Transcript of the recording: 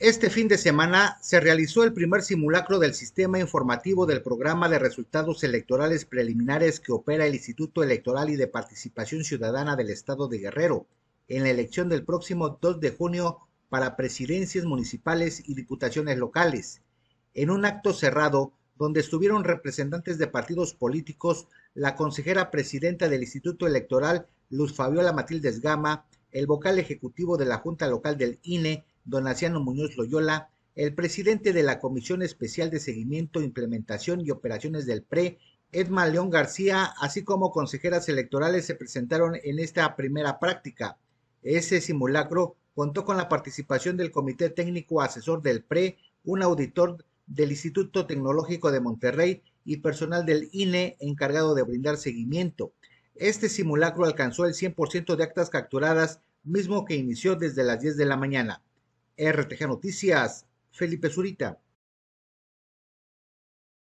Este fin de semana se realizó el primer simulacro del sistema informativo del programa de resultados electorales preliminares que opera el Instituto Electoral y de Participación Ciudadana del Estado de Guerrero en la elección del próximo 2 de junio para presidencias municipales y diputaciones locales, en un acto cerrado donde estuvieron representantes de partidos políticos, la consejera presidenta del Instituto Electoral, Luz Fabiola Matildes Gama, el vocal ejecutivo de la Junta Local del INE, Aciano Muñoz Loyola, el presidente de la Comisión Especial de Seguimiento, Implementación y Operaciones del PRE, Edma León García, así como consejeras electorales se presentaron en esta primera práctica. Ese simulacro contó con la participación del Comité Técnico Asesor del PRE, un auditor del Instituto Tecnológico de Monterrey y personal del INE encargado de brindar seguimiento. Este simulacro alcanzó el 100% de actas capturadas, mismo que inició desde las 10 de la mañana. RTG Noticias, Felipe Zurita.